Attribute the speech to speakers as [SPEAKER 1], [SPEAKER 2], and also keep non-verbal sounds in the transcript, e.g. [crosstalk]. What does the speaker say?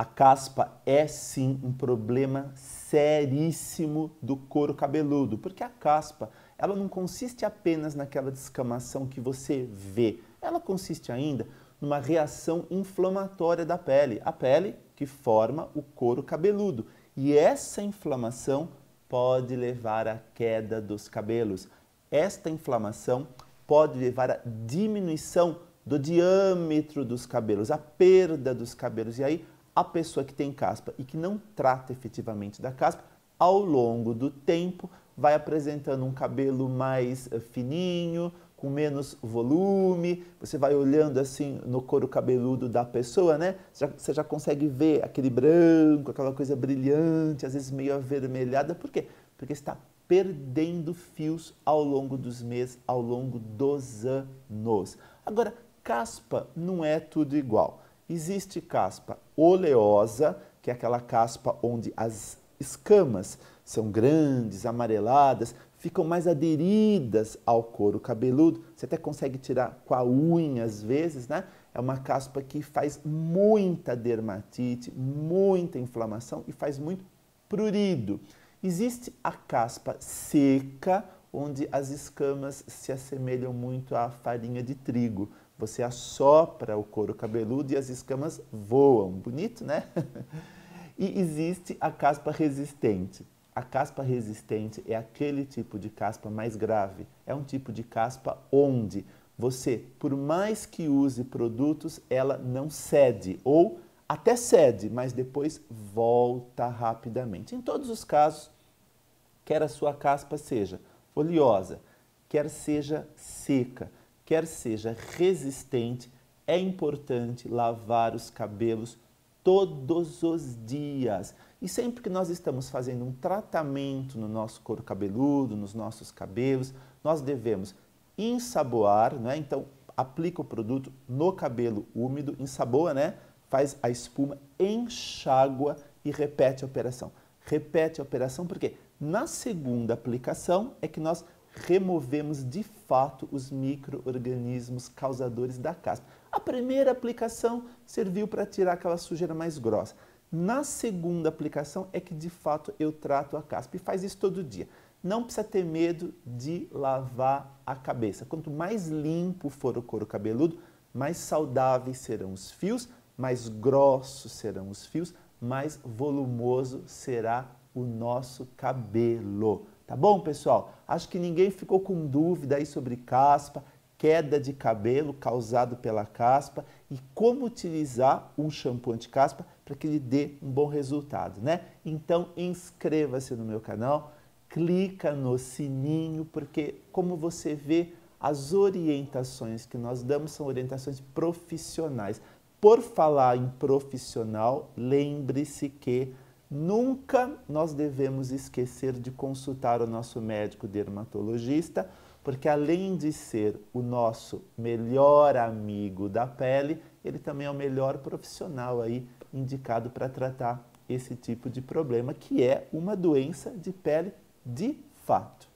[SPEAKER 1] A caspa é sim um problema seríssimo do couro cabeludo, porque a caspa ela não consiste apenas naquela descamação que você vê, ela consiste ainda numa reação inflamatória da pele, a pele que forma o couro cabeludo. E essa inflamação pode levar à queda dos cabelos. Esta inflamação pode levar à diminuição do diâmetro dos cabelos, à perda dos cabelos. E aí a pessoa que tem caspa e que não trata efetivamente da caspa, ao longo do tempo vai apresentando um cabelo mais eh, fininho, com menos volume, você vai olhando assim no couro cabeludo da pessoa, né? você já consegue ver aquele branco, aquela coisa brilhante, às vezes meio avermelhada. Por quê? Porque está perdendo fios ao longo dos meses, ao longo dos anos. Agora, caspa não é tudo igual. Existe caspa oleosa, que é aquela caspa onde as escamas são grandes, amareladas, ficam mais aderidas ao couro cabeludo. Você até consegue tirar com a unha às vezes, né? É uma caspa que faz muita dermatite, muita inflamação e faz muito prurido. Existe a caspa seca, onde as escamas se assemelham muito à farinha de trigo. Você assopra o couro cabeludo e as escamas voam. Bonito, né? [laughs] e existe a caspa resistente. A caspa resistente é aquele tipo de caspa mais grave. É um tipo de caspa onde você, por mais que use produtos, ela não cede ou até cede, mas depois volta rapidamente. Em todos os casos, quer a sua caspa seja oleosa, quer seja seca, quer seja resistente, é importante lavar os cabelos todos os dias. E sempre que nós estamos fazendo um tratamento no nosso couro cabeludo, nos nossos cabelos, nós devemos ensaboar, né? Então, aplica o produto no cabelo úmido, ensaboa, né? Faz a espuma, enxágua e repete a operação. Repete a operação porque na segunda aplicação é que nós removemos de fato os micro-organismos causadores da caspa. A primeira aplicação serviu para tirar aquela sujeira mais grossa. Na segunda aplicação é que de fato eu trato a caspa e faz isso todo dia. Não precisa ter medo de lavar a cabeça. Quanto mais limpo for o couro cabeludo, mais saudáveis serão os fios, mais grossos serão os fios, mais volumoso será o nosso cabelo. Tá bom, pessoal? Acho que ninguém ficou com dúvida aí sobre caspa, queda de cabelo causado pela caspa e como utilizar um shampoo anti-caspa para que ele dê um bom resultado, né? Então, inscreva-se no meu canal, clica no sininho, porque como você vê, as orientações que nós damos são orientações profissionais. Por falar em profissional, lembre-se que Nunca nós devemos esquecer de consultar o nosso médico dermatologista, porque além de ser o nosso melhor amigo da pele, ele também é o melhor profissional aí indicado para tratar esse tipo de problema, que é uma doença de pele de fato.